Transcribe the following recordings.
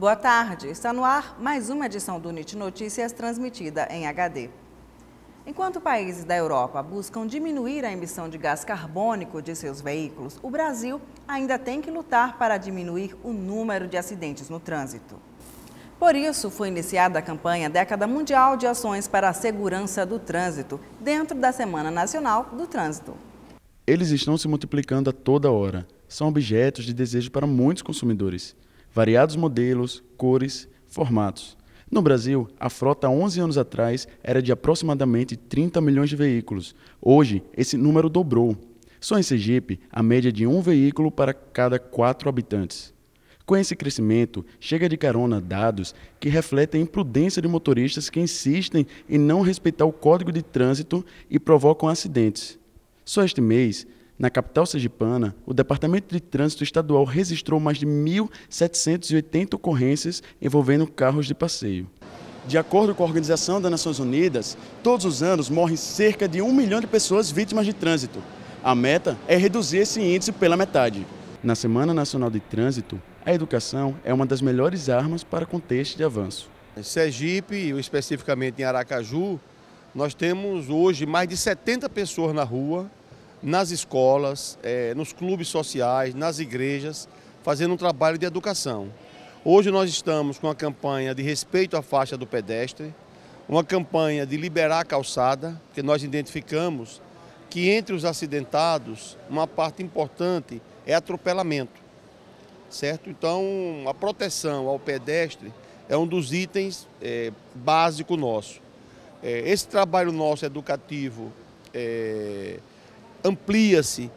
Boa tarde. Está no ar mais uma edição do NIT Notícias transmitida em HD. Enquanto países da Europa buscam diminuir a emissão de gás carbônico de seus veículos, o Brasil ainda tem que lutar para diminuir o número de acidentes no trânsito. Por isso, foi iniciada a campanha Década Mundial de Ações para a Segurança do Trânsito, dentro da Semana Nacional do Trânsito. Eles estão se multiplicando a toda hora. São objetos de desejo para muitos consumidores variados modelos, cores, formatos. No Brasil, a frota há 11 anos atrás era de aproximadamente 30 milhões de veículos. Hoje, esse número dobrou. Só em Sergipe, a média é de um veículo para cada quatro habitantes. Com esse crescimento, chega de carona dados que refletem a imprudência de motoristas que insistem em não respeitar o código de trânsito e provocam acidentes. Só este mês, na capital sergipana, o Departamento de Trânsito Estadual registrou mais de 1.780 ocorrências envolvendo carros de passeio. De acordo com a Organização das Nações Unidas, todos os anos morrem cerca de um milhão de pessoas vítimas de trânsito. A meta é reduzir esse índice pela metade. Na Semana Nacional de Trânsito, a educação é uma das melhores armas para conter este avanço. Em Sergipe, especificamente em Aracaju, nós temos hoje mais de 70 pessoas na rua nas escolas, é, nos clubes sociais, nas igrejas, fazendo um trabalho de educação. Hoje nós estamos com a campanha de respeito à faixa do pedestre, uma campanha de liberar a calçada, que nós identificamos que entre os acidentados, uma parte importante é atropelamento, certo? Então, a proteção ao pedestre é um dos itens é, básico nosso. É, esse trabalho nosso educativo é, amplia-se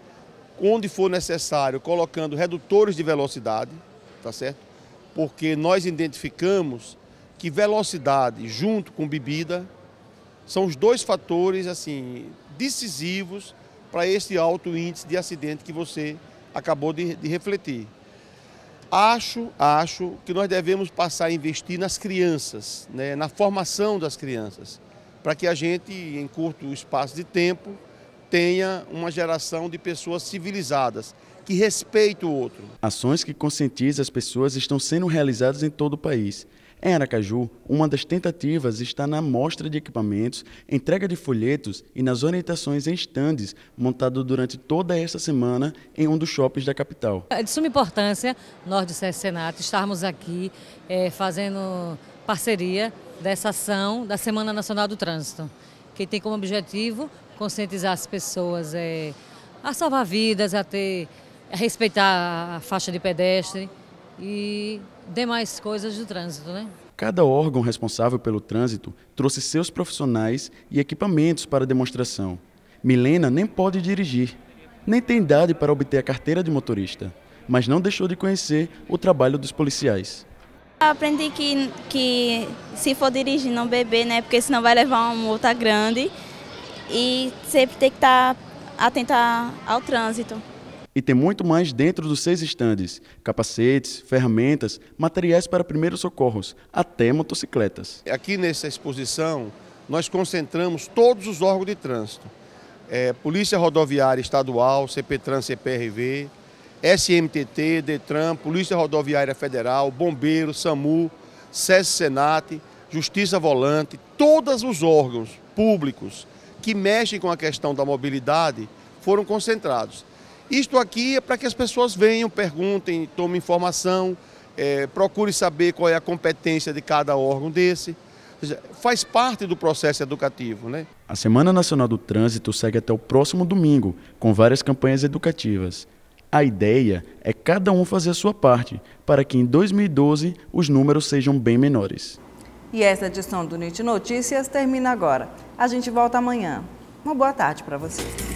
onde for necessário, colocando redutores de velocidade, tá certo? Porque nós identificamos que velocidade junto com bebida são os dois fatores assim decisivos para esse alto índice de acidente que você acabou de, de refletir. Acho, acho que nós devemos passar a investir nas crianças, né, na formação das crianças, para que a gente, em curto espaço de tempo, tenha uma geração de pessoas civilizadas, que respeitem o outro. Ações que conscientizam as pessoas estão sendo realizadas em todo o país. Em Aracaju, uma das tentativas está na mostra de equipamentos, entrega de folhetos e nas orientações em estandes montado durante toda esta semana em um dos shoppings da capital. É de suma importância nós do SES estarmos aqui é, fazendo parceria dessa ação da Semana Nacional do Trânsito que tem como objetivo conscientizar as pessoas é, a salvar vidas, a, ter, a respeitar a faixa de pedestre e demais coisas do trânsito, né? Cada órgão responsável pelo trânsito trouxe seus profissionais e equipamentos para a demonstração. Milena nem pode dirigir, nem tem idade para obter a carteira de motorista, mas não deixou de conhecer o trabalho dos policiais. Aprendi que, que se for dirigir não beber, né? Porque senão vai levar uma multa grande e sempre tem que estar tá atento ao trânsito. E tem muito mais dentro dos seis estandes: capacetes, ferramentas, materiais para primeiros socorros, até motocicletas. Aqui nessa exposição, nós concentramos todos os órgãos de trânsito: é, Polícia Rodoviária Estadual, CPTRAN, CPRV, SMTT, DETRAN, Polícia Rodoviária Federal, Bombeiro, SAMU, SES Senat, Justiça Volante, todos os órgãos públicos que mexem com a questão da mobilidade foram concentrados. Isto aqui é para que as pessoas venham, perguntem, tomem informação, é, procure saber qual é a competência de cada órgão desse. faz parte do processo educativo. Né? A Semana Nacional do Trânsito segue até o próximo domingo, com várias campanhas educativas. A ideia é cada um fazer a sua parte para que em 2012 os números sejam bem menores. E essa edição do NIT Notícias termina agora. A gente volta amanhã. Uma boa tarde para você.